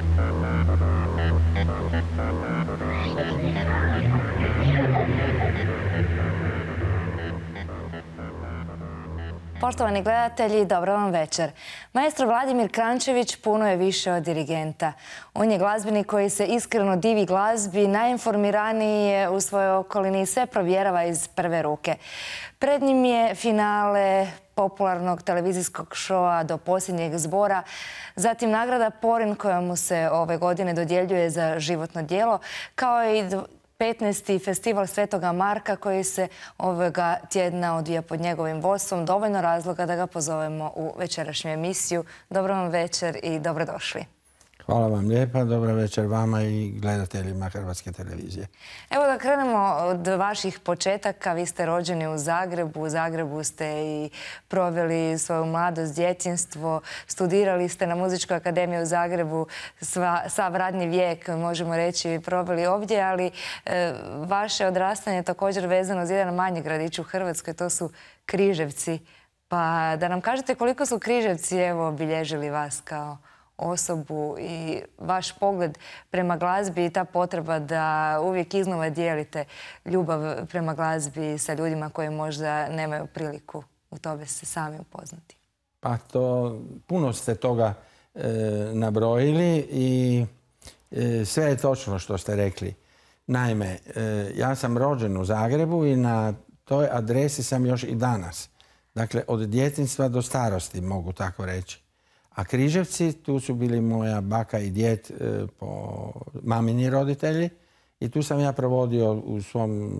Thank you. Poštovani gledatelji, dobro vam večer. Maestro Vladimir Krančević puno je više od dirigenta. On je glazbenik koji se iskreno divi glazbi, najinformiraniji je u svojoj okolini i sve provjerava iz prve ruke. Pred njim je finale popularnog televizijskog šoa do posljednjeg zbora, zatim nagrada Porin koja mu se ove godine dodjeljuje za životno dijelo, kao i 15. festival Svetoga Marka koji se ovoga tjedna odvija pod njegovim vodstvom. Dovoljno razloga da ga pozovemo u večerašnju emisiju. Dobro vam večer i dobrodošli. Hvala vam lijepa, dobra večer vama i gledateljima Hrvatske televizije. Evo da krenemo od vaših početaka. Vi ste rođeni u Zagrebu, u Zagrebu ste i proveli svoju mladost, djetinjstvo, studirali ste na Muzičkoj akademiji u Zagrebu, sav radni vijek, možemo reći, proveli ovdje, ali e, vaše odrastanje je također vezano za jedan manji gradić u Hrvatskoj, to su Križevci. Pa da nam kažete koliko su Križevci obilježili vas kao osobu i vaš pogled prema glazbi i ta potreba da uvijek iznova dijelite ljubav prema glazbi sa ljudima koji možda nemaju priliku u tobe se sami upoznati. Pa to, puno ste toga e, nabrojili i e, sve je točno što ste rekli. Naime, e, ja sam rođen u Zagrebu i na toj adresi sam još i danas. Dakle, od djetinstva do starosti, mogu tako reći. A Križevci, tu su bili moja baka i djet e, po mamini roditelji i tu sam ja provodio u svom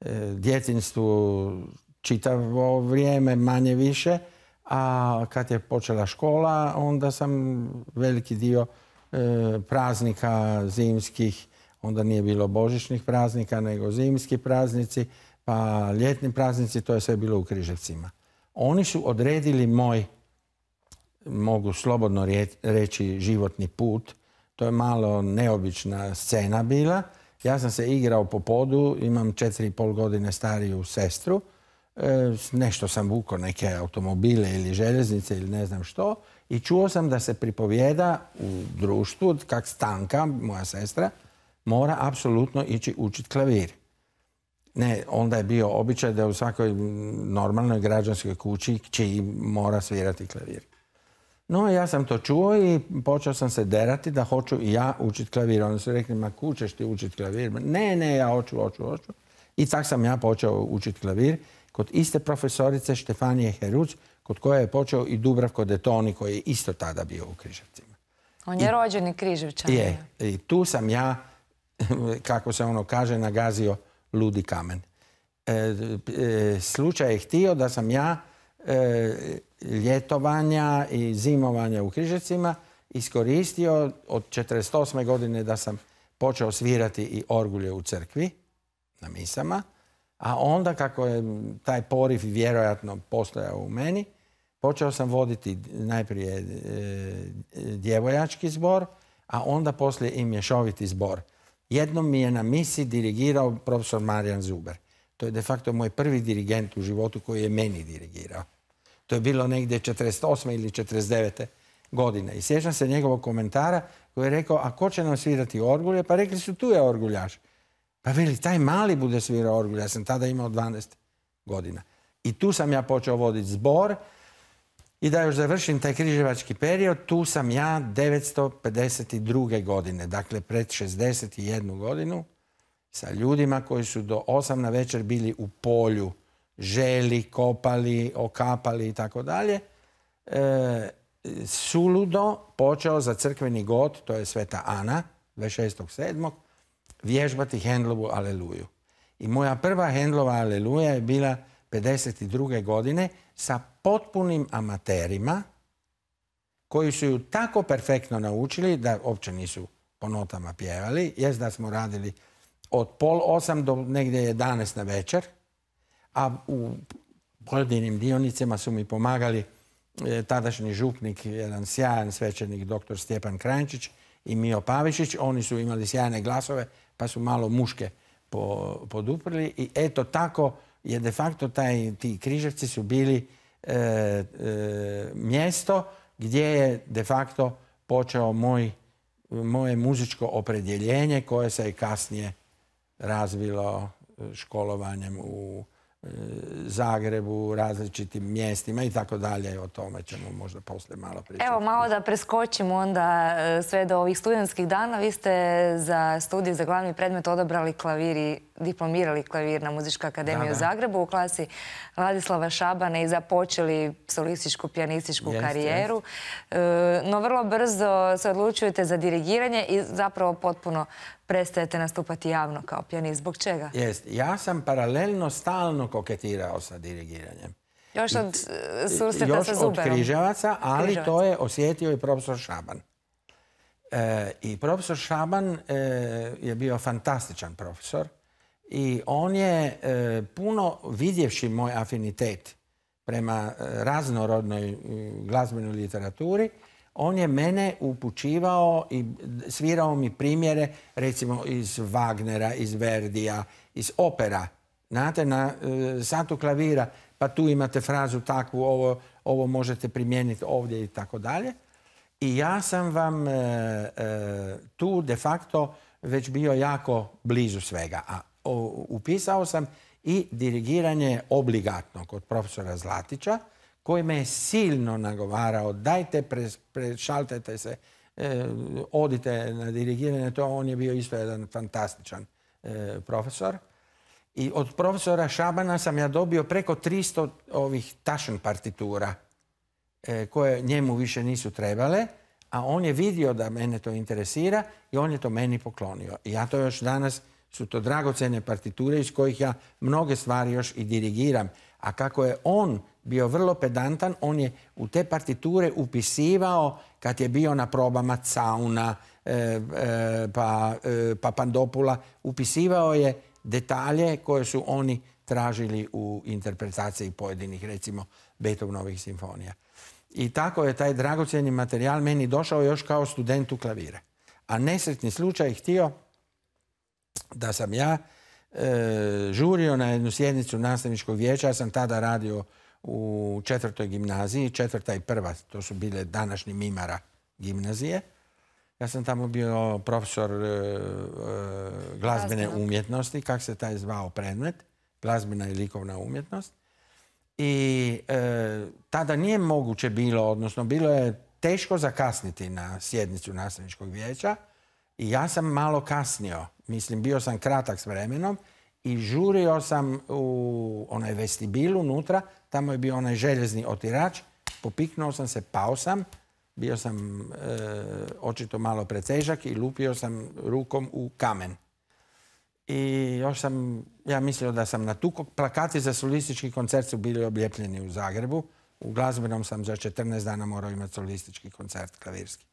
e, djetinstvu čitavo vrijeme, manje više, a kad je počela škola, onda sam veliki dio e, praznika zimskih, onda nije bilo božićnih praznika, nego zimski praznici, pa ljetni praznici, to je sve bilo u Križevcima. Oni su odredili moj mogu slobodno reći životni put. To je malo neobična scena bila. Ja sam se igrao po podu, imam četiri i pol godine stariju sestru. E, nešto sam vuko neke automobile ili željeznice ili ne znam što. I čuo sam da se pripovjeda u društvu, kak Stanka, moja sestra, mora apsolutno ići učiti klavir. Ne, onda je bio običaj da u svakoj normalnoj građanskoj kući čiji mora svirati klavir. No, ja sam to čuo i počeo sam se derati da hoću i ja učiti klavir. Onda su rekli, ma kućeš ti učiti klavir? Ne, ne, ja hoću, hoću, hoću. I tak sam ja počeo učiti klavir kod iste profesorice Štefanije Heruc, kod koje je počeo i Dubravko Detoni, koji je isto tada bio u Križevcima. On je rođeni Križevčan. Je. I tu sam ja, kako se ono kaže, nagazio ludi kamen. E, e, slučaj je htio da sam ja e, ljetovanja i zimovanja u križecima iskoristio od 48. godine da sam počeo svirati i orgulje u crkvi na misama, a onda kako je taj poriv vjerojatno postojao u meni, počeo sam voditi najprije e, djevojački zbor, a onda poslije i mješoviti zbor. Jednom mi je na misi dirigirao profesor Marijan Zuber. To je de facto moj prvi dirigent u životu koji je meni dirigirao. To je bilo negdje 48. ili 49. godine. I sjećam se njegovog komentara koji je rekao, a ko će nam svirati orgulje? Pa rekli su, tu je orguljaš. Pa veli, taj mali bude svirao orgulje. Ja sam tada imao 12 godina. I tu sam ja počeo voditi zbor. I da još završim taj križevački period, tu sam ja 952. godine, dakle pred 61 godinu, sa ljudima koji su do 8 na večer bili u polju želi, kopali, okapali i tako dalje, e, suludo počeo za crkveni god, to je Sveta Ana, 26.7. vježbati Hendlovu Aleluju. I moja prva Hendlova Aleluja je bila 52. godine sa potpunim amaterima koji su ju tako perfektno naučili da uopće nisu po notama pjevali. Jest da smo radili od pol osam do negdje 11 na večer a u pojedinim dionicama su mi pomagali e, tadašnji župnik, jedan sjajan svećenik, doktor Stjepan Krančić i Mio Pavišić. Oni su imali sjajne glasove, pa su malo muške poduprili. I eto tako je de facto taj, ti križevci su bili e, e, mjesto gdje je de facto počeo moj, moje muzičko opredjeljenje koje se je kasnije razvilo školovanjem u Zagrebu, različitim mjestima i tako dalje. O tome ćemo možda poslije malo pričati. Evo, malo da preskočimo onda e, sve do ovih studentskih dana. Vi ste za studij, za glavni predmet odabrali klavir i diplomirali klavir na Muzičku Akademiju u Zagrebu u klasi Vladislava Šabane i započeli solističku, pijanističku karijeru. E, no, vrlo brzo se odlučujete za dirigiranje i zapravo potpuno prestajete nastupati javno kao pijanist. Zbog čega? Jest. Ja sam paralelno stalno koketirao sa dirigiranjem. Još od e, surseta sa Zuberom. Još od ali to je osjetio i profesor Šaban. E, I profesor Šaban e, je bio fantastičan profesor i on je puno vidjevši moj afinitet prema raznorodnoj glazbenoj literaturi, on je mene upućivao i svirao mi primjere, recimo iz Wagnera, iz Verdija, iz opera. Znate, na e, satu klavira, pa tu imate frazu takvu, ovo, možete primijeniti ovdje i tako dalje. I ja sam vam e, e, tu de facto već bio jako blizu svega. A upisao sam i dirigiranje obligatno kod profesora Zlatića, koji me je silno nagovarao, dajte, prešaltajte se, e, odite na dirigiranje, to on je bio isto jedan fantastičan e, profesor. I od profesora Šabana sam ja dobio preko 300 ovih tašen partitura e, koje njemu više nisu trebale, a on je vidio da mene to interesira i on je to meni poklonio. I ja to još danas su to dragocene partiture iz kojih ja mnoge stvari još i dirigiram. A kako je on bio vrlo pedantan, on je u te partiture upisivao kad je bio na probama Cauna, e, e, pa, e, Pandopula, upisivao je detalje koje su oni tražili u interpretaciji pojedinih, recimo, Beethovenovih simfonija. I tako je taj dragocjeni materijal meni došao još kao studentu klavira. A nesretni slučaj htio da sam ja E, žurio na jednu sjednicu nastavničkog vijeća. Ja sam tada radio u četvrtoj gimnaziji, četvrta i prva, to su bile današnji mimara gimnazije. Ja sam tamo bio profesor e, e, glazbene umjetnosti, kak se taj zvao predmet, glazbena i likovna umjetnost. I tada nije moguće bilo, odnosno bilo je teško zakasniti na sjednicu nastavničkog vijeća, i ja sam malo kasnio, mislim bio sam kratak s vremenom i žurio sam u onaj vestibilu unutra, tamo je bio onaj željezni otirač, popiknuo sam se, pao sam, bio sam eh, očito malo precežak i lupio sam rukom u kamen. I još sam, ja mislio da sam na tu plakati za solistički koncert su bili obljepljeni u Zagrebu. U glazbenom sam za 14 dana morao imati solistički koncert klavirski.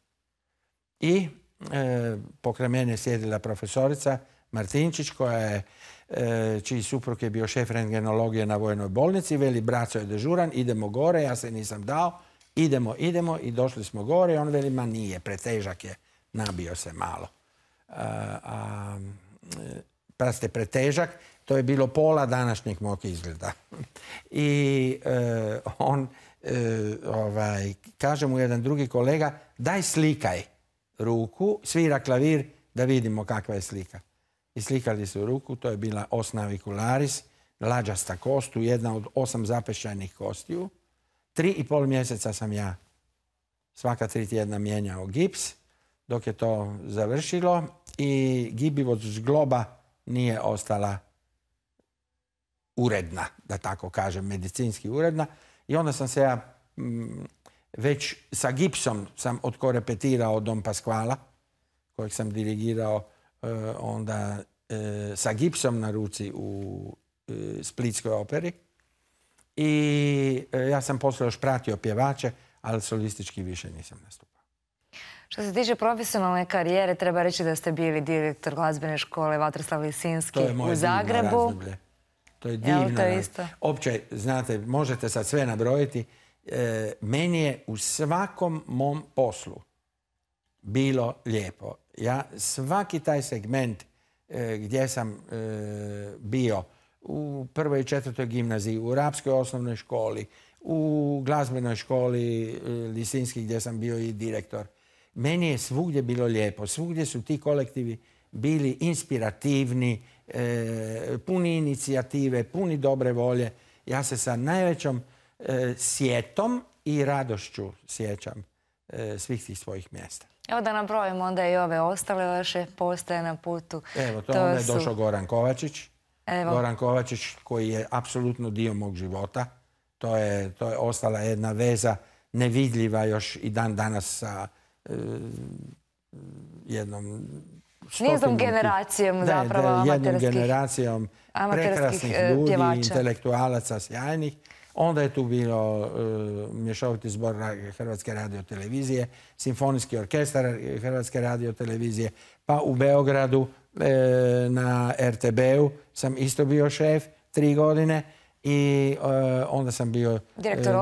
I E, pokraj mene je sjedila profesorica Martinčić koja je e, čiji suprug je bio šef rengenologije na vojnoj bolnici, veli braco je dežuran, idemo gore, ja se nisam dao, idemo, idemo i došli smo gore on veli ma nije, pretežak je, nabio se malo. E, praste pretežak, to je bilo pola današnjeg mog izgleda. I on, ovaj, kaže mu jedan drugi kolega, daj slikaj ruku, svira klavir da vidimo kakva je slika. I slikali su ruku, to je bila osnavi kularis lađasta kostu, jedna od osam zapešćajnih kostiju. Tri i pol mjeseca sam ja svaka tri tjedna mijenjao gips, dok je to završilo i gibivost zgloba nije ostala uredna, da tako kažem, medicinski uredna. I onda sam se ja mm, već sa gipsom sam repetirao Dom Paskvala, kojeg sam dirigirao e, onda e, sa gipsom na ruci u e, Splitskoj operi. I ja sam poslije još pratio pjevače, ali solistički više nisam nastupao. Što se tiče profesionalne karijere, treba reći da ste bili direktor glazbene škole Vatroslav Lisinski u Zagrebu. To je divno To je divno. Opće, znate, možete sad sve nabrojiti, E, meni je u svakom mom poslu bilo lijepo. Ja svaki taj segment e, gdje sam e, bio u prvoj i četvrtoj gimnaziji, u Rapskoj osnovnoj školi, u glazbenoj školi Lisinski gdje sam bio i direktor. Meni je svugdje bilo lijepo. Svugdje su ti kolektivi bili inspirativni, puni inicijative, puni dobre volje. Ja se sa najvećom E, sjetom i radošću sjećam e, svih tih svojih mjesta. Evo da nabrojimo onda i ove ostale vaše postaje na putu. Evo, to, onda je došao Goran Kovačić. Goran Kovačić koji je apsolutno dio mog života. To je, ostala jedna veza nevidljiva još i dan danas sa e, jednom Nizom generacijom zapravo zapravo da, jednom generacijom prekrasnih ljudi, intelektualaca, sjajnih. Onda je tu bilo e, mješoviti zbor Hrvatske radiotelevizije, simfonijski orkestar Hrvatske radiotelevizije, pa u Beogradu e, na RTB-u sam isto bio šef tri godine i e, onda sam bio direktor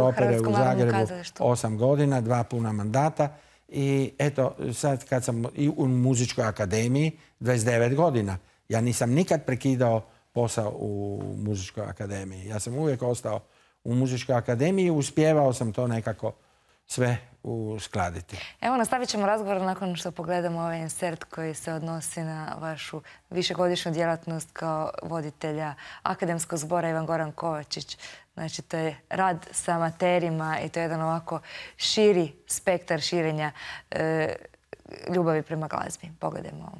opere, u, Zagrebu osam godina, dva puna mandata i eto sad kad sam i u muzičkoj akademiji 29 godina. Ja nisam nikad prekidao posao u muzičkoj akademiji. Ja sam uvijek ostao u muzičkoj akademiji i uspjevao sam to nekako sve uskladiti. Evo, nastavit ćemo razgovor nakon što pogledamo ovaj insert koji se odnosi na vašu višegodišnju djelatnost kao voditelja akademskog zbora Ivan Goran Kovačić. Znači, to je rad sa amaterima i to je jedan ovako širi spektar širenja e, ljubavi prema glazbi. Pogledajmo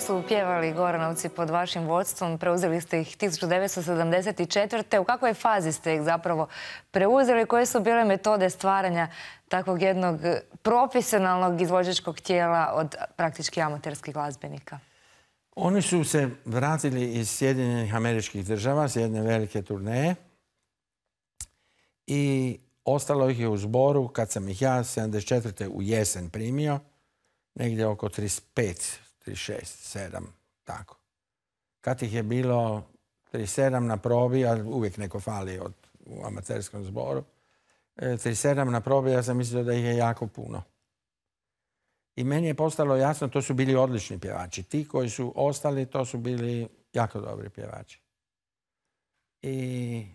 su pjevali Goranovci pod vašim vodstvom, preuzeli ste ih 1974. U kakvoj fazi ste ih zapravo preuzeli? Koje su bile metode stvaranja takvog jednog e, profesionalnog izvođačkog tijela od praktički amaterskih glazbenika? Oni su se vratili iz Sjedinjenih američkih država, s jedne velike turneje i ostalo ih je u zboru kad sam ih ja 74. u jesen primio, negdje oko 35 36, 7, tako. Kad ih je bilo 37 na probi, a uvijek neko fali u amaterskom zboru, e, sedam na probi, ja sam mislio da ih je jako puno. I meni je postalo jasno, to su bili odlični pjevači. Ti koji su ostali, to su bili jako dobri pjevači. I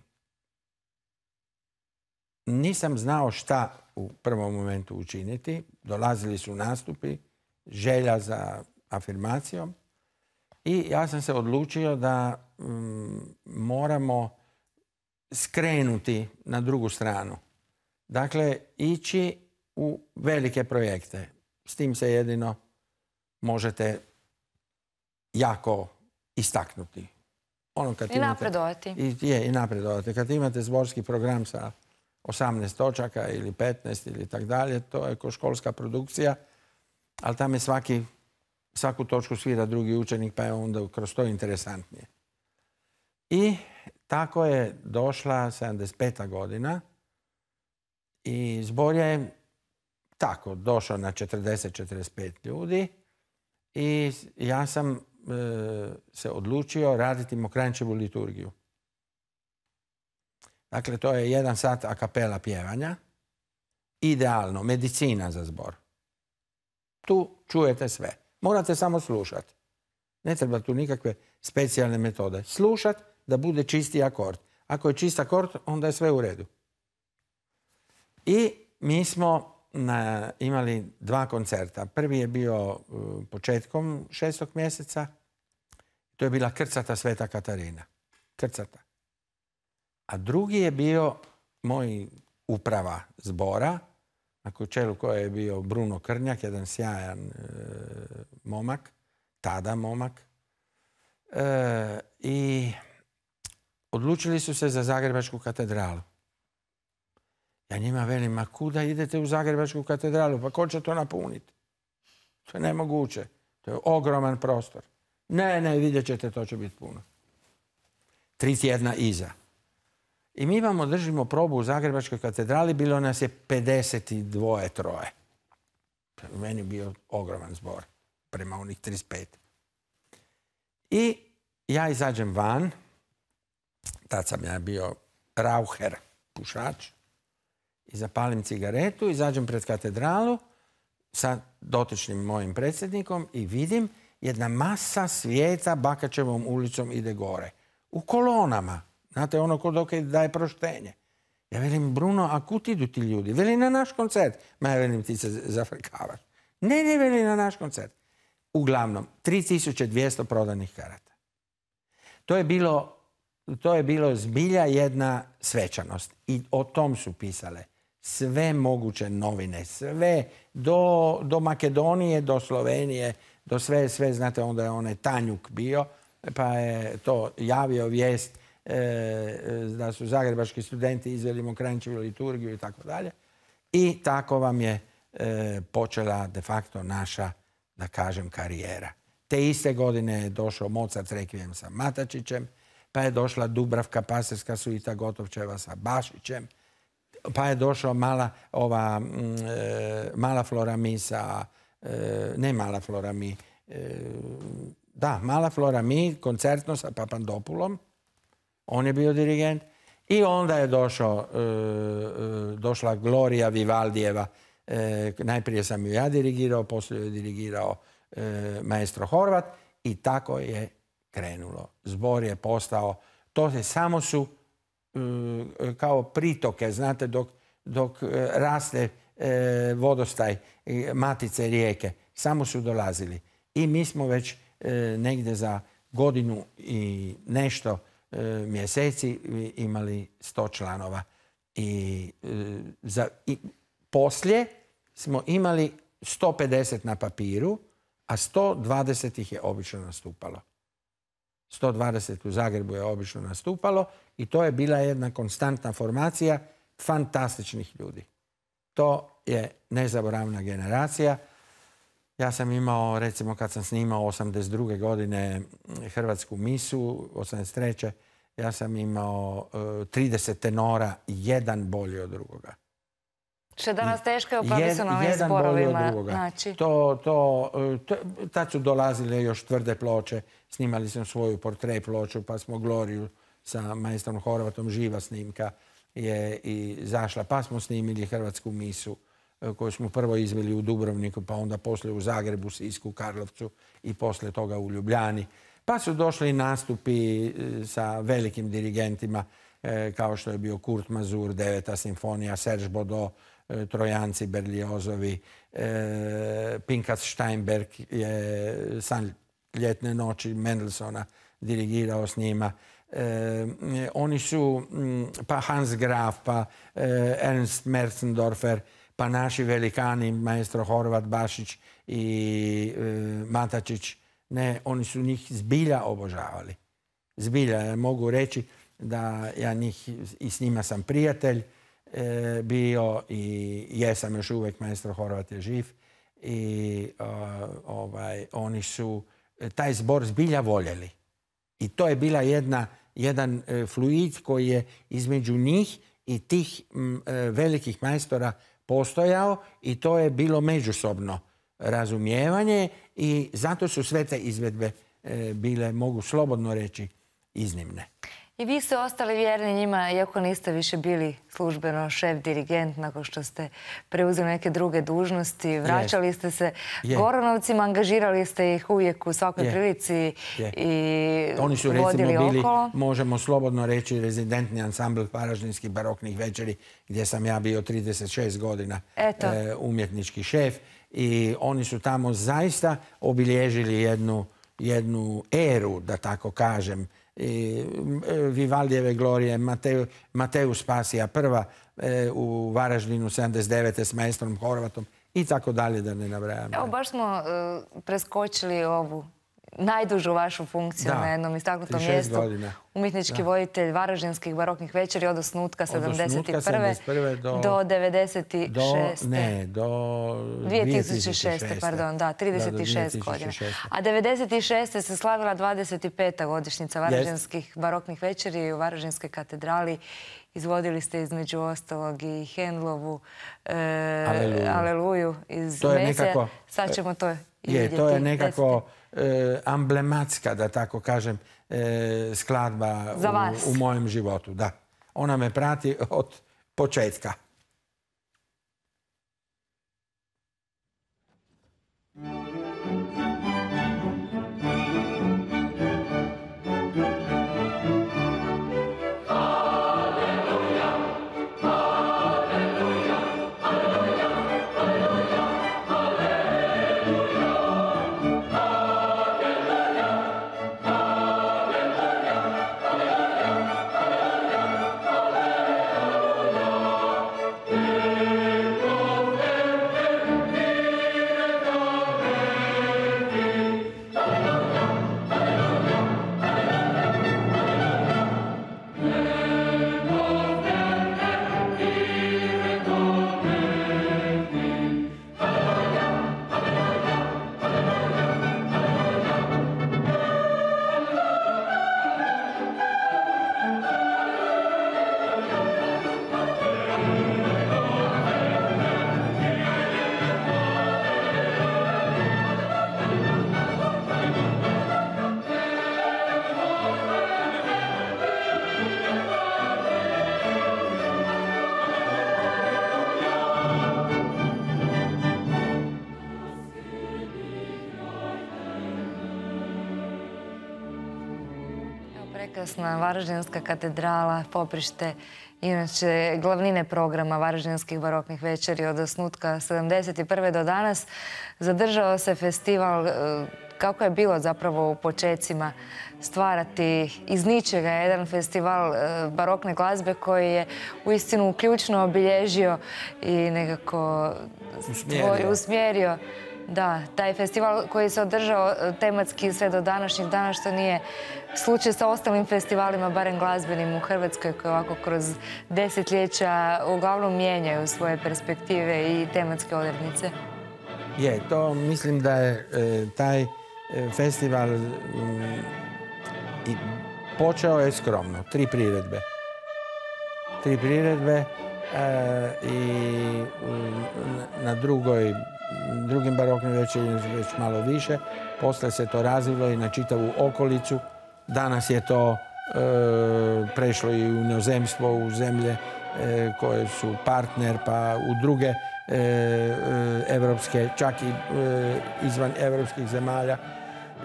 nisam znao šta u prvom momentu učiniti. Dolazili su nastupi, želja za afirmacijom i ja sam se odlučio da mm, moramo skrenuti na drugu stranu. Dakle, ići u velike projekte. S tim se jedino možete jako istaknuti. Ono kad I napredovati. I, je, i napredovati. Kad imate zborski program sa 18 točaka ili 15 ili tako dalje, to je školska produkcija, ali tam je svaki svaku točku svira drugi učenik, pa je onda kroz to interesantnije. I tako je došla 75. godina i zbor je tako došao na 40-45 ljudi i ja sam e, se odlučio raditi Mokrančevu liturgiju. Dakle, to je jedan sat a kapela pjevanja. Idealno, medicina za zbor. Tu čujete sve. Morate samo slušati. Ne treba tu nikakve specijalne metode. Slušat da bude čisti akord. Ako je čist akord, onda je sve u redu. I mi smo imali dva koncerta. Prvi je bio uh, početkom šestog mjeseca. To je bila Krcata Sveta Katarina. Krcata. A drugi je bio moj uprava zbora, na čelu koje je bio Bruno Krnjak, jedan sjajan uh, momak, tada momak. E, I odlučili su se za Zagrebačku katedralu. Ja njima velim, a kuda idete u Zagrebačku katedralu? Pa ko će to napuniti? To je nemoguće. To je ogroman prostor. Ne, ne, vidjet ćete, to će biti puno. Tri tjedna iza. I mi vam održimo probu u Zagrebačkoj katedrali, bilo nas je 52 troje. Meni bio ogroman zbor prema onih 35. I ja izađem van, tad sam ja bio rauher, pušač, i zapalim cigaretu, izađem pred katedralu sa dotičnim mojim predsjednikom i vidim jedna masa svijeta Bakačevom ulicom ide gore. U kolonama. Znate, ono ko dok daje proštenje. Ja velim, Bruno, a kud idu ti ljudi? Veli na naš koncert. Ma ja velim, ti se zafrkavaš. Ne, ne, veli na naš koncert uglavnom 3200 prodanih karata. To je bilo to je bilo zbilja jedna svečanost i o tom su pisale sve moguće novine, sve do, do Makedonije, do Slovenije, do sve, sve, znate, onda je onaj Tanjuk bio, pa je to javio vijest e, da su zagrebački studenti izveli Mokrančevu liturgiju i tako dalje. I tako vam je e, počela de facto naša da kažem, karijera. Te iste godine je došao Mozart Rekvijem sa Matačićem, pa je došla Dubravka Paserska suita Gotovčeva sa Bašićem, pa je došla mala, ova, mm, e, mala flora mi sa, e, ne mala flora mi, e, da, mala flora mi, koncertno sa Papandopulom, on je bio dirigent, i onda je došao, došla Gloria Vivaldijeva E, najprije sam ju ja dirigirao, poslije ju dirigirao e, maestro Horvat i tako je krenulo. Zbor je postao, to se samo su e, kao pritoke, znate, dok, dok raste vodostaj matice rijeke. Samo su dolazili. I mi smo već negdje za godinu i nešto mjeseci imali sto članova. I, i poslije smo imali 150 na papiru, a 120 ih je obično nastupalo. 120 u Zagrebu je obično nastupalo i to je bila jedna konstantna formacija fantastičnih ljudi. To je nezaboravna generacija. Ja sam imao, recimo kad sam snimao 82. godine Hrvatsku misu, 83. ja sam imao 30 e, tenora, jedan bolji od drugoga. Še danas teško je u sporovima. To, e, to, tad su dolazile još tvrde ploče. Snimali smo svoju portrej ploču, pa smo Gloriju sa majstrom Horvatom, živa snimka je i zašla. Pa smo snimili Hrvatsku misu e, koju smo prvo izveli u Dubrovniku, pa onda poslije u Zagrebu, Sisku, Karlovcu i poslije toga u Ljubljani. Pa su došli nastupi e, sa velikim dirigentima kao što je bio Kurt Mazur, Deveta simfonija, Serge Baudot, E, trojanci, Berliozovi, e, Pinkas Steinberg je san ljetne noći Mendelsona dirigirao s njima. E, oni su pa Hans Graf, pa Ernst Merzendorfer, pa naši velikani, maestro Horvat Bašić i Matačić. Ne, oni su njih zbilja obožavali. Zbilja, mogu reći da ja njih i s njima sam prijatelj. E, bio i jesam još uvijek majstor Horvat je živ i e, ovaj, oni su e, taj zbor zbilja voljeli. I to je bila jedna, jedan fluid koji je između njih i tih velikih majstora postojao i to je bilo međusobno razumijevanje i zato su sve te izvedbe bile, mogu slobodno reći, iznimne. I vi ste ostali vjerni njima, iako niste više bili službeno šef, dirigent, nakon što ste preuzeli neke druge dužnosti. Vraćali ste se Goronovcima, angažirali ste ih uvijek u svakoj prilici i vodili i Oni su recimo bili, možemo slobodno reći, rezidentni ansambl varaždinski baroknih večeri, gdje sam ja bio 36 godina e, umjetnički šef. I oni su tamo zaista obilježili jednu, jednu eru, da tako kažem, E, Vivaldijeve glorije, Mateus Spasija prva e, u Varaždinu 79. s maestrom Horvatom i tako dalje da ne nabrajam. Evo baš smo e, preskočili ovu najdužu vašu funkciju na jednom istaknutom mjestu. Umjetnički voditelj Varaždinskih baroknih večeri od osnutka 71. do, 96. ne, do 2006. Pardon, da, 36 godina. A 96. se slavila 25. godišnjica Varaždinskih baroknih večeri u Varaždinskoj katedrali. Izvodili ste između ostalog i Hendlovu e, Aleluju. iz Mesija. Sad ćemo to je, vidjeti. To nekako amblematska, eh, da tako kažem, eh, skladba u, mojem životu. Ona me prati od početka. prekrasna Varaždinska katedrala, poprište inače glavnine programa Varaždinskih baroknih večeri od osnutka 71. do danas. Zadržao se festival e, kako je bilo zapravo u počecima stvarati iz ničega jedan festival e, barokne glazbe koji je uistinu ključno obilježio i nekako usmjerio da, taj festival koji se održao e, tematski sve do današnjih dana, što nije slučaj sa ostalim festivalima, barem glazbenim u Hrvatskoj, koji ovako kroz desetljeća uglavnom mijenjaju svoje perspektive i tematske odrednice. Je, to mislim da je e, taj e, festival počeo je skromno, tri priredbe. Tri priredbe i na drugoj drugim baroknim večerima već malo više. Posle se to razvilo i na čitavu okolicu. Danas je to e, prešlo i u inozemstvo, u zemlje e, koje su partner, pa u druge e, evropske, čak i izvan evropskih zemalja.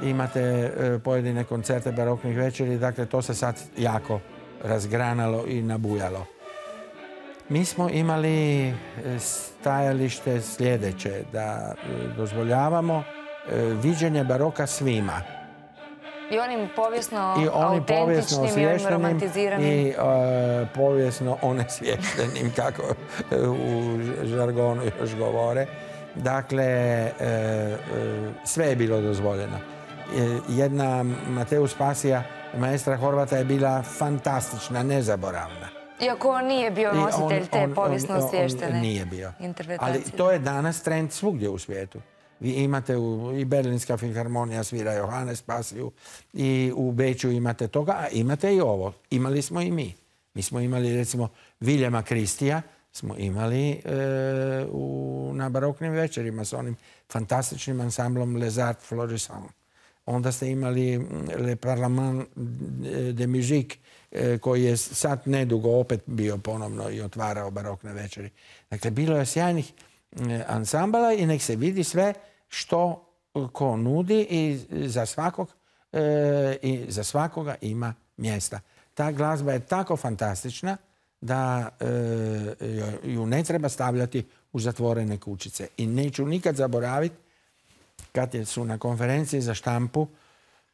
Imate pojedine koncerte baroknih večeri, dakle to se sad jako razgranalo i nabujalo. Mi smo imali e, stajalište sljedeće, da e, dozvoljavamo e, viđenje baroka svima. I onim povijesno I onim povijesno osvještenim i povijesno onesvještenim, kako u žargonu još govore. Dakle, sve je bilo dozvoljeno. Jedna Mateus Pasija, maestra Horvata, je bila fantastična, nezaboravna. Iako on nije bio nositelj te povijesno osvještene interpretacije. Ali to je danas trend svugdje u svijetu. Vi imate u, i Berlinska filharmonija svira Johannes Pasiju i u Beću imate toga, a imate i ovo. Imali smo i mi. Mi smo imali recimo Viljama Kristija, smo imali e, na baroknim večerima s onim fantastičnim ansamblom Les Arts Florissants. Onda ste imali mm, Le Parlement de Musique E, koji je sad nedugo opet bio ponovno i otvarao barokne večeri. Dakle, bilo je sjajnih e, ansambala i nek se vidi sve što ko nudi i za svakog e, i za svakoga ima mjesta. Ta glazba je tako fantastična da ju ne treba stavljati u zatvorene kućice. I neću nikad zaboraviti kad su na konferenciji za štampu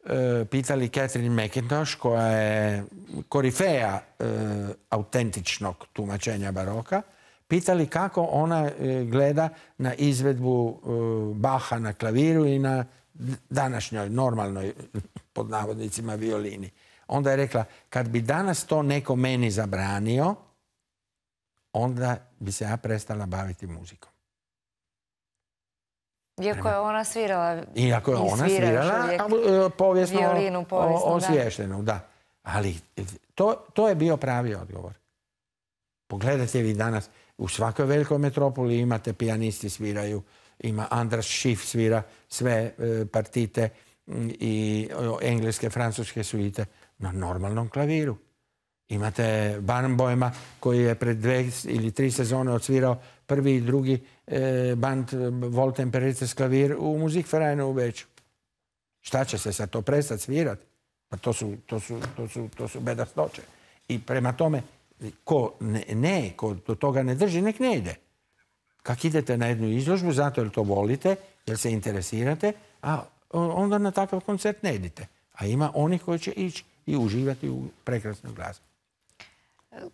E, pitali Catherine McIntosh koja je korifeja e, autentičnog tumačenja baroka, pitali kako ona e, gleda na izvedbu Baha na klaviru i na današnjoj normalnoj pod navodnicima violini. Onda je rekla kad bi danas to neko meni zabranio, onda bi se ja prestala baviti muzikom. Iako je ona svirala Iako je ona svirala e, povijesno da. Ali e, to, je bio pravi odgovor. Pogledajte vi danas, u svakoj velikoj metropoli imate pijanisti sviraju, ima Andras Schiff svira sve e, partite i engleske, francuske suite na normalnom klaviru. Imate Barnbojma koji je pred dve ili tri sezone odsvirao prvi i drugi e, band e, Volten Perice sklavir u muzikverajnu u Beću. Šta će se sad to prestat svirat? Pa to su, to bedastoće. I prema tome, ko ne, ko do toga ne drži, nek ne ide. Kak idete na jednu izložbu, zato jer to volite, jer se interesirate, a onda na takav koncert ne idete. A ima onih koji će ići i uživati u prekrasnom glazbu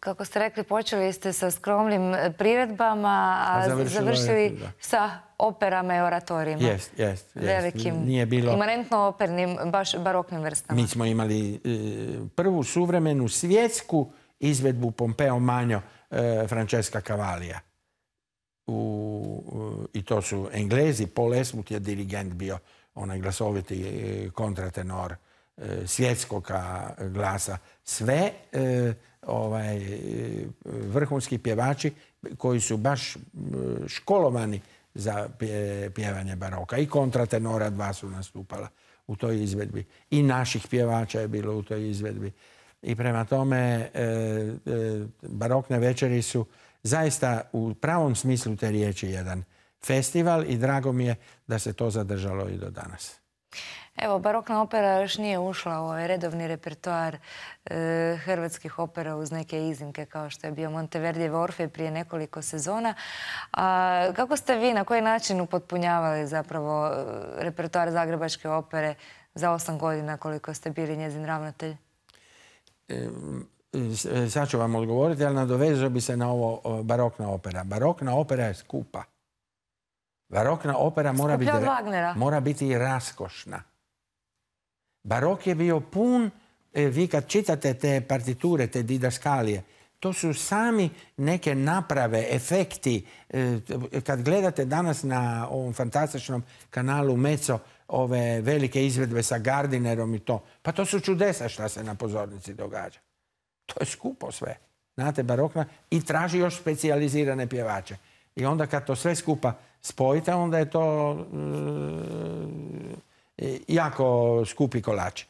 kako ste rekli, počeli ste sa skromnim e, priredbama, a, završili, sa operama i oratorijima. Jest, jest. Velikim, Nije opernim, baš baroknim vrstama. Mi smo imali e, prvu suvremenu svjetsku izvedbu Pompeo Manjo e, Francesca Cavalija. I to su Englezi, Paul Esmut je dirigent bio, onaj glasoviti kontratenor E, svjetskog glasa. Sve e, ovaj, e, vrhunski pjevači koji su baš školovani za pjevanje baroka. I kontratenora dva su nastupala u toj izvedbi. I naših pjevača je bilo u toj izvedbi. I prema tome barokne večeri su zaista u pravom smislu te riječi jedan festival i drago mi je da se to zadržalo i do danas. Evo, barokna opera još nije ušla u ovaj redovni repertoar e, hrvatskih opera uz neke iznimke kao što je bio Monteverdje Orfe prije nekoliko sezona. A kako ste vi, na koji način upotpunjavali zapravo e, repertoar Zagrebačke opere za osam godina koliko ste bili njezin ravnatelj? E, sad ću vam odgovoriti, ali nadovezio bi se na ovo barokna opera. Barokna opera je skupa. Barokna opera mora biti, mora biti raskošna. Barok je bio pun, e, vi kad čitate te partiture, te didaskalije, to su sami neke naprave, efekti. E, kad gledate danas na ovom fantastičnom kanalu Meco ove velike izvedbe sa Gardinerom i to, pa to su čudesa šta se na pozornici događa. To je skupo sve. Znate, barokna i traži još specijalizirane pjevače. I onda kad to sve skupa spojite, onda je to... E, jako skupi kolač.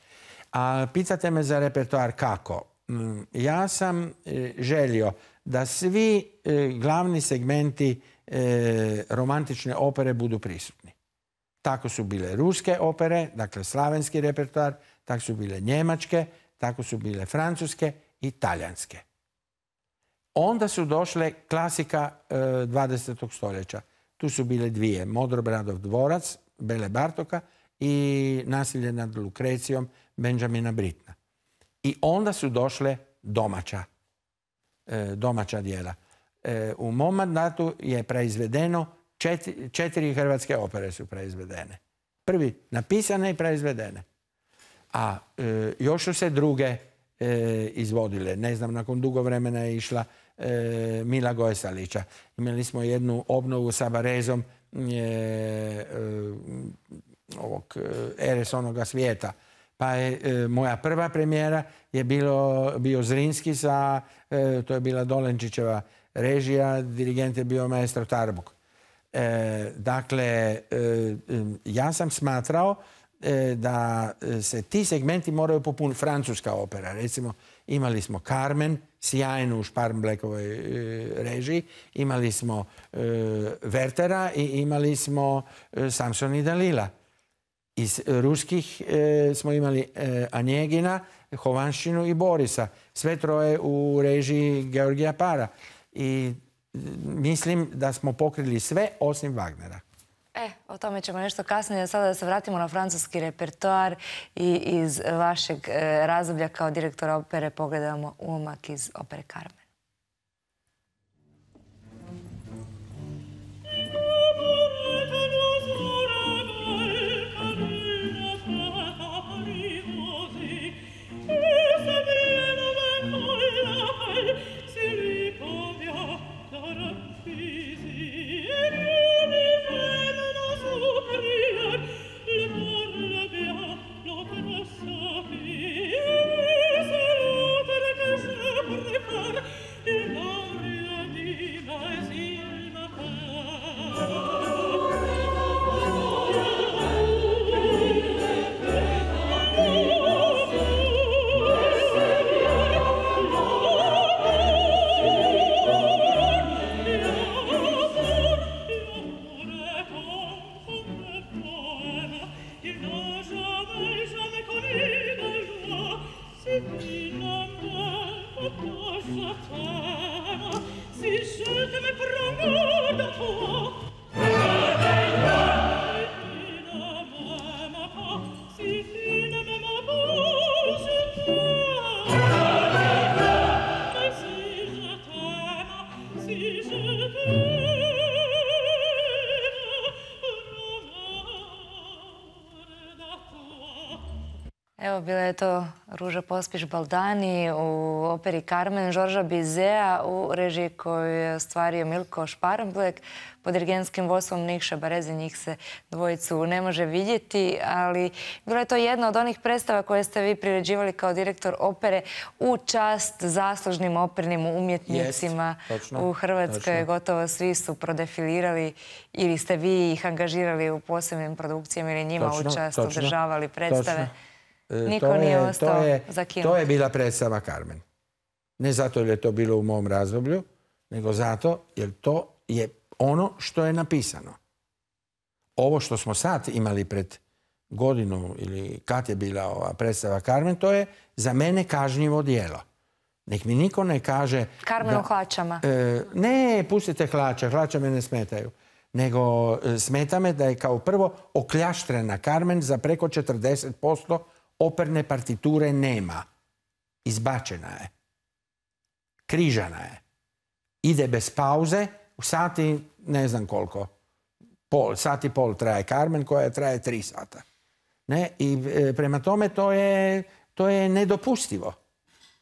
A pitate me za repertoar kako? Mm, ja sam e, želio da svi e, glavni segmenti e, romantične opere budu prisutni. Tako su bile ruske opere, dakle slavenski repertoar, tako su bile njemačke, tako su bile francuske i talijanske. Onda su došle klasika 20. stoljeća. Tu su bile dvije, Modrobradov dvorac, Bele Bartoka, i nasilje nad Lukrecijom Benjamina Britna. I onda su došle domaća, e, domaća dijela. E, u mom mandatu je preizvedeno četiri, hrvatske opere su preizvedene. Prvi napisane i preizvedene. A e, još su se druge izvodile. Ne znam, nakon dugo vremena je išla Mila Gojesalića. Imali smo jednu obnovu sa Barezom ovog eh, eres onoga svijeta. Pa je eh, moja prva premijera je bilo, bio Zrinski sa, eh, to je bila Dolenčićeva režija, dirigent je bio maestro Tarbuk. dakle, ja sam smatrao da se ti segmenti moraju popuniti. Francuska opera, recimo, imali smo Carmen, sjajnu u Šparmblekovoj režiji, imali smo Vertera i imali smo Samson i Dalila. Iz e, ruskih e, smo imali e, Anjegina, Hovanšinu i Borisa. Sve troje u režiji Georgija Para. I mislim da smo pokrili sve osim Wagnera. E, o tome ćemo nešto kasnije. Sada da se vratimo na francuski repertoar i iz vašeg razoblja kao direktora opere pogledamo umak iz opere Karma. Bila je to Ruža Pospiš-Baldani u operi Carmen Žorža Bizea u režiji koju je stvario Milko Šparenblek pod dirigentskim vodstvom Nikša Barezi. Njih se dvojicu ne može vidjeti, ali bila je to jedna od onih predstava koje ste vi priređivali kao direktor opere u čast zaslužnim opernim umjetnicima u Hrvatskoj. Gotovo svi su prodefilirali ili ste vi ih angažirali u posebnim produkcijama ili njima u čast održavali predstave. E, niko je, nije ostao to je, To je bila predstava Carmen. Ne zato jer je to bilo u mom razdoblju, nego zato jer to je ono što je napisano. Ovo što smo sad imali pred godinu ili kad je bila ova predstava Carmen, to je za mene kažnjivo dijelo. Nek mi niko ne kaže... Carmen hlačama. E, ne, pustite hlače, hlača me ne smetaju. Nego e, smeta me da je kao prvo okljaštrena Carmen za preko 40% Operne partiture nema. Izbačena je. Križana je. Ide bez pauze, u sati ne znam koliko. Pol, sati pol traje Carmen koja traje tri sata. Ne? I e, prema tome to je, to je nedopustivo.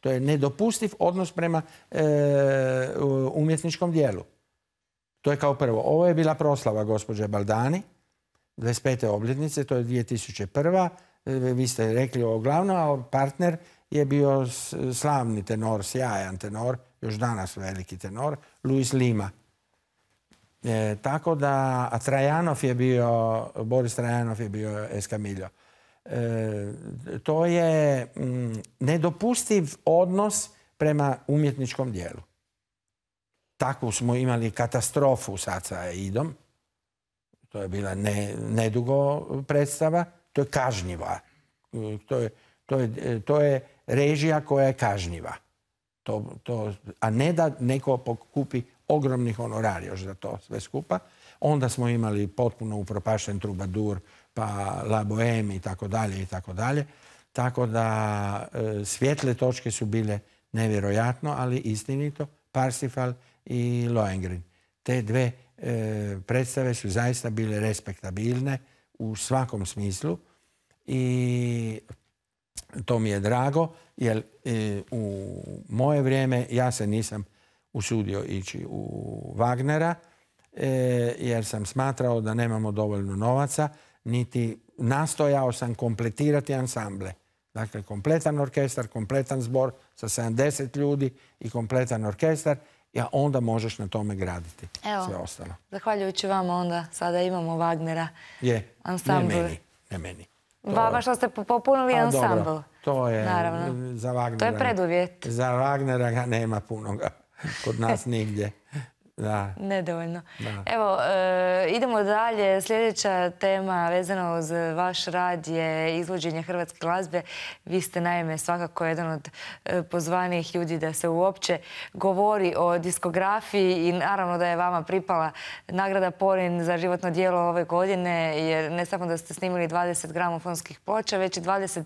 To je nedopustiv odnos prema e, umjetničkom dijelu. To je kao prvo. Ovo je bila proslava gospođe Baldani, 25. obljetnice, to je 2001. E, vi ste rekli ovo glavno, a partner je bio slavni tenor, sjajan tenor, još danas veliki tenor, Luis Lima. E, tako da, a Trajanov je bio, Boris Trajanov je bio Escamillo. E, to je mm, nedopustiv odnos prema umjetničkom dijelu. Takvu smo imali katastrofu sad sa Idom. To je bila nedugo predstava to je kažnjiva. E, e, to je, režija koja je kažnjiva. To, a ne da neko pokupi ogromni honorar još za to sve skupa. Onda smo imali potpuno upropašten Trubadur, pa La Boheme i tako dalje i tako dalje. Tako da e, svjetle točke su bile nevjerojatno, ali istinito Parsifal i Lohengrin. Te dve predstave su zaista bile respektabilne u svakom smislu i to mi je drago, jer e, u moje vrijeme ja se nisam usudio ići u Wagnera, e, jer sam smatrao da nemamo dovoljno novaca, niti nastojao sam kompletirati ansamble. Dakle, kompletan orkestar, kompletan zbor sa 70 ljudi i kompletan orkestar, ja onda možeš na tome graditi sve ostalo. Zahvaljujući vama onda sada imamo Wagnera. Je, ne meni, ne meni. Vama što ste popunili A, ansambl. to je za Wagnera. To je preduvjet. Za Wagnera ga nema punoga. Kod nas nigdje. Da. Nedovoljno. Evo, eh, idemo dalje. Sljedeća tema vezana uz vaš rad je izvođenje hrvatske glazbe. Vi ste naime svakako jedan od eh, pozvanijih ljudi da se uopće govori o diskografiji i naravno da je vama pripala nagrada Porin za životno dijelo ove godine jer ne samo da ste snimili 20 gramofonskih ploča, već i 20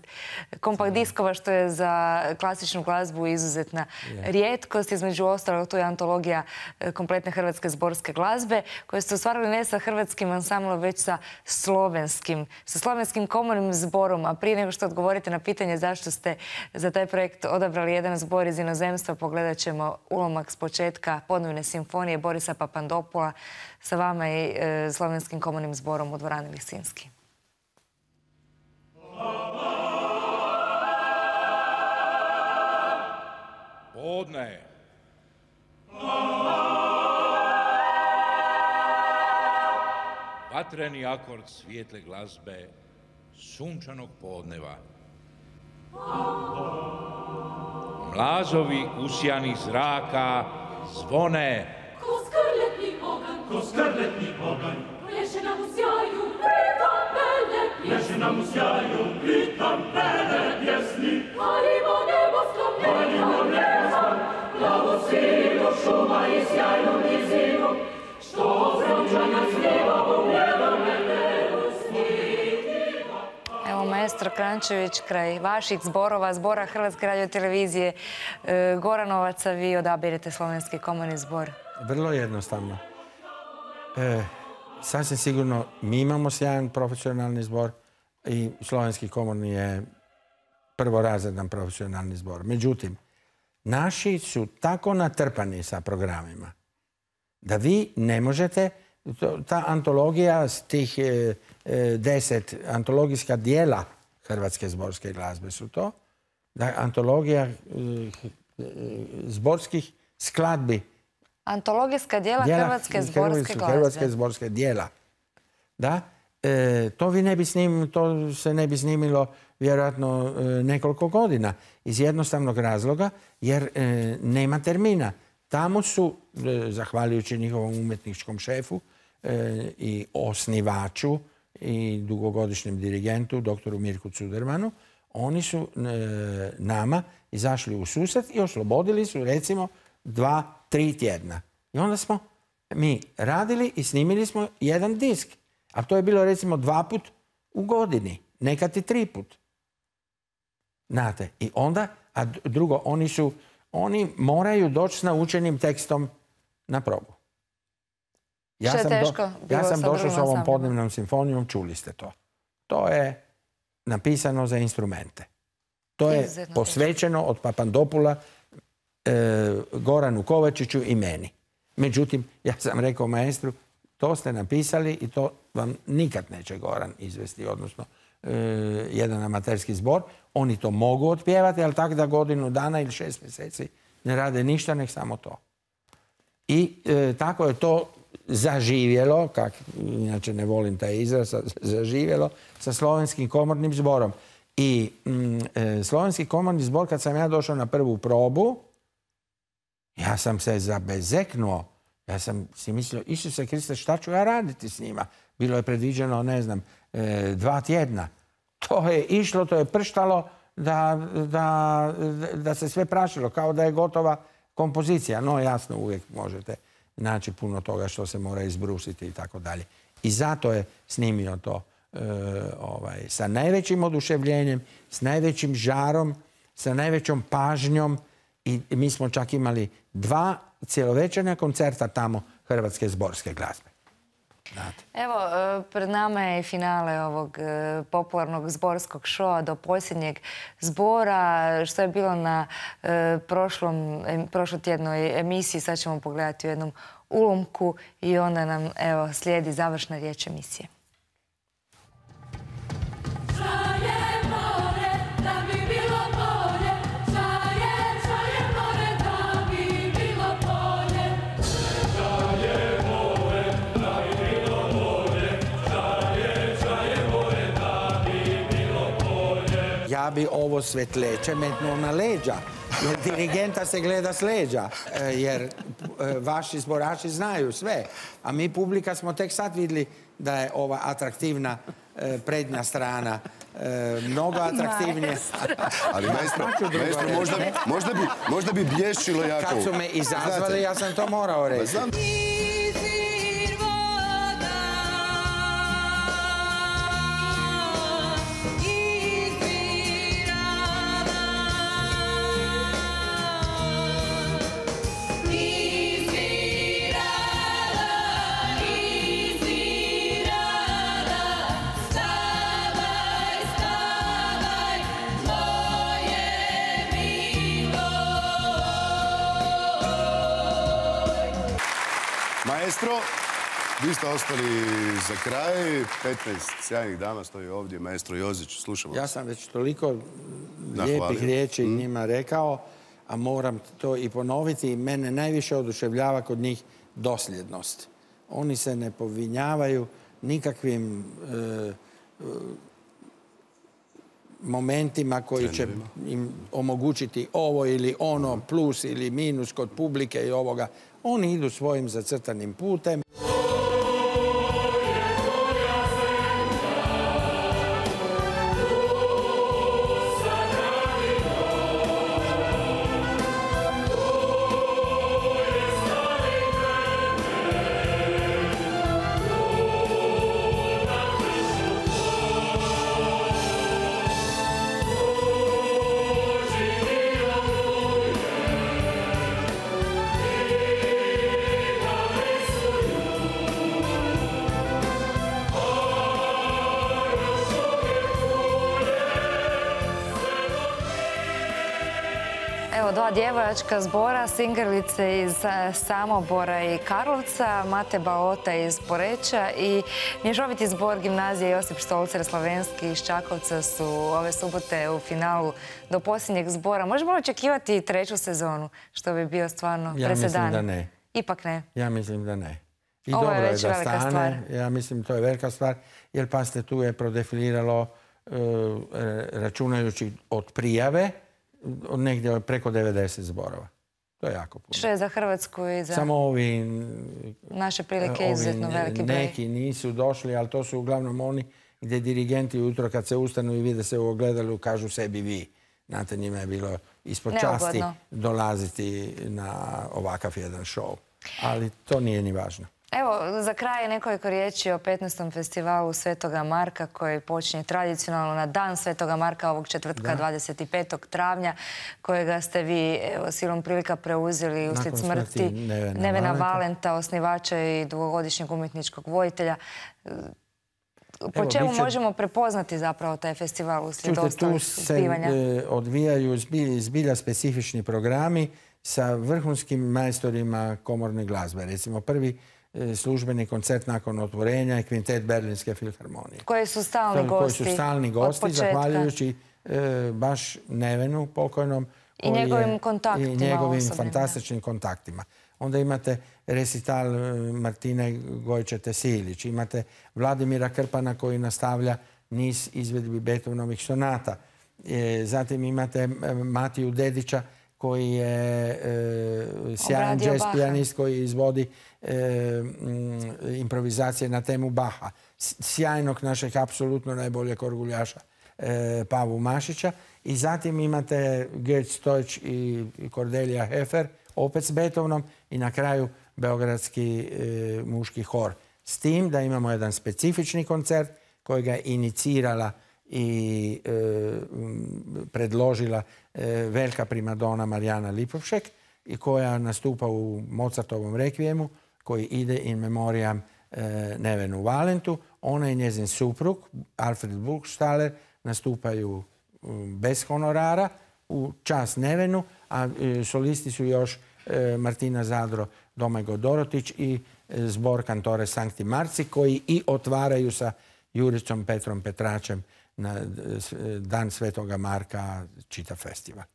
kompakt diskova što je za klasičnu glazbu izuzetna rijetkost. Između ostalog tu je antologija eh, kompletno konkretne hrvatske zborske glazbe koje ste ostvarili ne sa hrvatskim ansamlom, već sa slovenskim, sa slovenskim komornim zborom. A prije nego što odgovorite na pitanje zašto ste za taj projekt odabrali jedan zbor iz inozemstva, pogledat ćemo ulomak s početka podnevne simfonije Borisa Papandopula sa vama i e, slovenskim komornim zborom u dvorani Lisinski. Podne. vatreni akord svijetle glazbe sunčanog podneva. Mlazovi usijani zraka zvone Ko skrletni oganj, ko skrletni oganj Pleše nam u sjaju, pritom bele pjesni Pleše nam u sjaju, pritom bele pjesni Palimo nebo sklopljeno, palimo nebo sklopljeno Plavu sivu šuma i sjajnu nizinu Evo maestro Krančević kraj vaših zborova, zbora Hrvatske radio televizije e, Goranovaca, vi odabirete slovenski komorni zbor. Vrlo jednostavno. E, sasvim sigurno mi imamo sjajan profesionalni zbor i slovenski komorni je prvorazredan profesionalni zbor. Međutim, naši su tako natrpani sa programima da vi ne možete, ta antologija s tih e, e, deset antologijska dijela Hrvatske zborske glazbe su to, da antologija e, zborskih skladbi. Antologijska dijela Hrvatske zborske glazbe. Hrvatske zborske dijela. Da, to vi ne bi snimili, to se ne bi snimilo vjerojatno nekoliko godina iz jednostavnog razloga jer nema termina. Tamo su, e, zahvaljujući njihovom umetničkom šefu e, i osnivaču i dugogodišnjem dirigentu, doktoru Mirku Cudermanu, oni su e, nama izašli u susret i oslobodili su recimo dva, tri tjedna. I onda smo mi radili i snimili smo jedan disk. A to je bilo recimo dva put u godini, nekad i tri put. Znate, i onda, a drugo, oni su oni moraju doći s naučenim tekstom na probu. Ja sam, ja sam došao s ovom podnevnom simfonijom, čuli ste to. To je napisano za instrumente. To je posvećeno od Papandopula e, Goranu Kovačiću i meni. Međutim, ja sam rekao maestru, to ste napisali i to vam nikad neće Goran izvesti, odnosno Eh, jedan amaterski zbor. Oni to mogu otpjevati, ali tako da godinu dana ili šest mjeseci ne rade ništa, nek samo to. I eh, tako je to zaživjelo, kak, inače ne volim taj izraz, zaživjelo sa slovenskim komornim zborom. I mm, eh, slovenski komorni zbor, kad sam ja došao na prvu probu, ja sam se zabezeknuo. Ja sam si mislio, Isuse Kriste, šta ću ja raditi s njima? Bilo je predviđeno, ne znam, E, dva tjedna. To je išlo, to je prštalo da, se sve prašilo, kao da je gotova kompozicija. No jasno, uvijek možete naći puno toga što se mora izbrusiti i tako dalje. I zato je snimio to e, ovaj, sa najvećim oduševljenjem, s najvećim žarom, sa najvećom pažnjom i mi smo čak imali dva cjelovećana koncerta tamo Hrvatske zborske glazbe. Evo, e, pred nama je finale ovog e, popularnog zborskog šoa do posljednjeg zbora, što je bilo na e, prošlom, prošlotjednoj emisiji. Sad ćemo pogledati u jednom ulomku i onda nam evo, slijedi završna riječ emisije. ja bi ovo svetleće metnuo na leđa. Jer dirigenta se gleda s leđa. E, jer e, vaši zborači znaju sve. A mi publika smo tek sad vidjeli da je ova atraktivna e, prednja strana mnogo atraktivnije. Ali možda, bi, možda bi blješilo jako. Kad su me izazvali, ja sam to morao reći. Pa ste ostali za kraj. 15 sjajnih dana stoji ovdje maestro Jozić. Slušamo. Ja sam već toliko lijepih riječi mhm. njima rekao, a moram to i ponoviti. Mene najviše oduševljava kod njih dosljednost. Oni se ne povinjavaju nikakvim e, e, momentima koji će im omogućiti ovo ili ono, mhm. plus ili minus kod publike i ovoga. Oni idu svojim zacrtanim putem. Djevačka djevojačka zbora, singerlice iz e, Samobora i Karlovca, Mate Baota iz Poreća i mješoviti zbor gimnazije Josip Štolcer Slavenski iz Čakovca su ove subote u finalu do posljednjeg zbora. Možemo očekivati treću sezonu, što bi bio stvarno presedan. Ja mislim da ne. Ipak ne. Ja mislim da ne. I dobro je, je da velika stane. Stvar. Ja mislim to je velika stvar, jer ste tu je prodefiniralo e, računajući od prijave negdje ovaj preko 90 zborova. To je jako puno. Što je za Hrvatsku i za... Samo ovi... Naše prilike izuzetno veliki broj. Neki nisu došli, ali to su uglavnom oni gdje dirigenti ujutro kad se ustanu i vide se u ogledalu, kažu sebi vi. Znate, njima je bilo ispod časti dolaziti na ovakav jedan show. Ali to nije ni važno. Evo, za kraj nekoliko riječi o 15. festivalu Svetoga Marka koji počinje tradicionalno na dan Svetoga Marka ovog četvrtka 25. travnja kojega ste vi silom prilika preuzeli uslijed smrti Nevena, Valenta, osnivača i dugogodišnjeg umjetničkog vojitelja. Po čemu možemo prepoznati zapravo taj festival uslijed ostalih zbivanja? Tu se odvijaju zbilja specifični programi sa vrhunskim majstorima komorne glazbe. Recimo prvi E, službeni koncert nakon otvorenja i kvintet Berlinske filharmonije. Koje su stalni gosti? Koji su stalni gosti, zahvaljujući e, baš Nevenu pokojnom. I njegovim kontaktima. I njegovim fantastičnim kontaktima. Onda imate recital e, Martine Gojče Tesilić, imate Vladimira Krpana koji nastavlja niz izvedbi Beethovenovih sonata. zatim imate Matiju Dedića koji je sjajan jazz koji izvodi Eh, mm, improvizacije na temu Baha. Sjajnog našeg apsolutno najboljeg orguljaša eh, Pavu Mašića. I zatim imate Gerd Stojč i Kordelija Hefer, opet s Beethovenom i na kraju Beogradski eh, muški hor. S tim da imamo jedan specifični koncert ga je inicirala i mm, predložila velika primadona Marijana Lipovšek i koja nastupa u Mozartovom rekvijemu koji ide in memoriam eh, Nevenu Valentu. Ona i njezin suprug, Alfred Buchstaller, nastupaju mm, bez honorara u čas Nevenu, a eh, solisti su još eh, Martina Zadro, Domego Dorotić i zbor kantore Sankti Marci, koji i otvaraju sa Juricom Petrom Petračem na dan Svetoga Marka čita festival.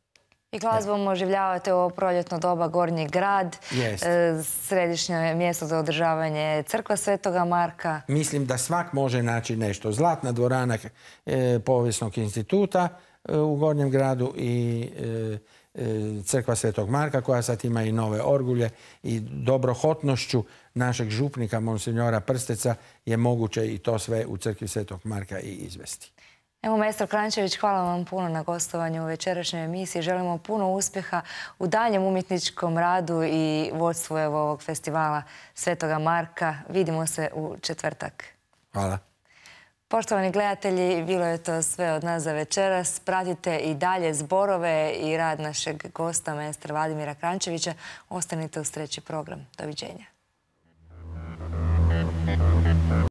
I glazbom oživljavate ovo proljetno doba Gornji grad, e, središnje mjesto za održavanje crkva Svetoga Marka. Mislim da svak može naći nešto. Zlatna dvorana e, povijesnog instituta e, u Gornjem gradu i crkva Svetog Marka koja sad ima i nove orgulje i dobrohotnošću našeg župnika Monsignora Prsteca je moguće i to sve u crkvi Svetog Marka i izvesti. Evo, maestro Krančević, hvala vam puno na gostovanju u večerašnjoj emisiji. Želimo puno uspjeha u daljem umjetničkom radu i vodstvu ovog festivala Svetoga Marka. Vidimo se u četvrtak. Hvala. Poštovani gledatelji, bilo je to sve od nas za večeras. Pratite i dalje zborove i rad našeg gosta, maestra Vladimira Krančevića. Ostanite u treći program. Doviđenja.